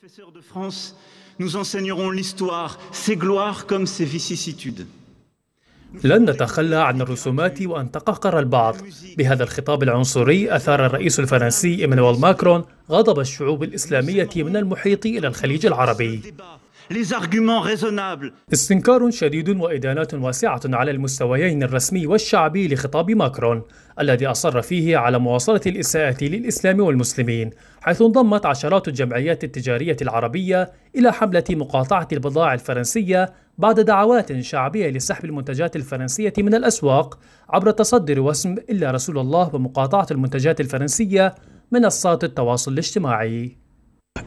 professeurs de France nous enseigneront l'histoire, ses gloires comme ses vicissitudes. لن نتخلى عن الرسومات وأن تقهقر البعض بهذا الخطاب العنصري أثار الرئيس الفرنسي إيمانويل ماكرون غضب الشعوب الإسلامية من المحيط إلى الخليج العربي استنكار شديد وإدانات واسعة على المستويين الرسمي والشعبي لخطاب ماكرون الذي أصر فيه على مواصلة الإساءة للإسلام والمسلمين حيث انضمت عشرات الجمعيات التجارية العربية إلى حملة مقاطعة البضائع الفرنسية بعد دعوات شعبية لسحب المنتجات الفرنسية من الأسواق عبر تصدر واسم إلا رسول الله ومقاطعة المنتجات الفرنسية منصات التواصل الاجتماعي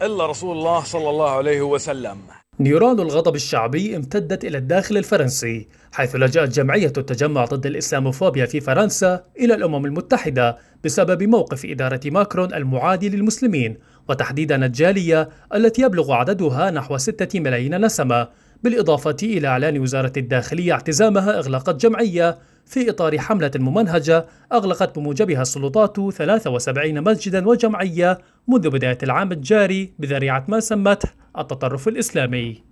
إلا رسول الله صلى الله عليه وسلم نيران الغضب الشعبي امتدت إلى الداخل الفرنسي حيث لجأت جمعية التجمع ضد الإسلاموفوبيا في فرنسا إلى الأمم المتحدة بسبب موقف إدارة ماكرون المعادي للمسلمين وتحديدا الجالية التي يبلغ عددها نحو 6 ملايين نسمة بالإضافة إلى إعلان وزارة الداخلية اعتزامها إغلاق الجمعية في إطار حملة ممنهجة أغلقت بموجبها السلطات 73 مسجدا وجمعية منذ بداية العام الجاري بذريعة ما سمته التطرف الإسلامي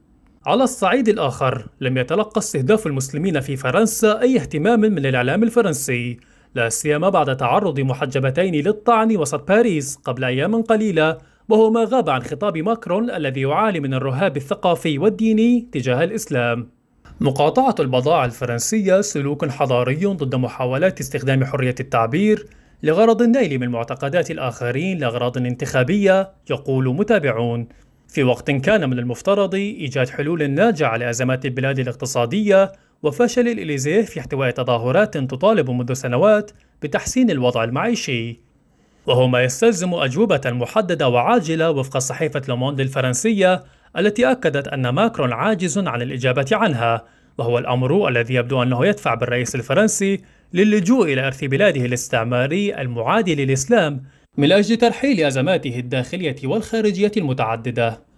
على الصعيد الآخر لم يتلقى استهداف المسلمين في فرنسا أي اهتمام من الإعلام الفرنسي لا سيما بعد تعرض محجبتين للطعن وسط باريس قبل أيام قليلة وهو ما غاب عن خطاب ماكرون الذي يعاني من الرهاب الثقافي والديني تجاه الإسلام مقاطعة البضائع الفرنسية سلوك حضاري ضد محاولات استخدام حرية التعبير لغرض النيل من معتقدات الآخرين لأغراض انتخابية يقول متابعون في وقت كان من المفترض إيجاد حلول ناجعة لأزمات البلاد الاقتصادية وفشل الإليزيه في احتواء تظاهرات تطالب منذ سنوات بتحسين الوضع المعيشي وهو ما يستلزم أجوبة محددة وعاجلة وفق صحيفة لوموند الفرنسية التي أكدت أن ماكرون عاجز عن الإجابة عنها وهو الأمر الذي يبدو أنه يدفع بالرئيس الفرنسي للجوء إلى إرث بلاده الاستعماري المعادي للإسلام من أجل ترحيل أزماته الداخلية والخارجية المتعددة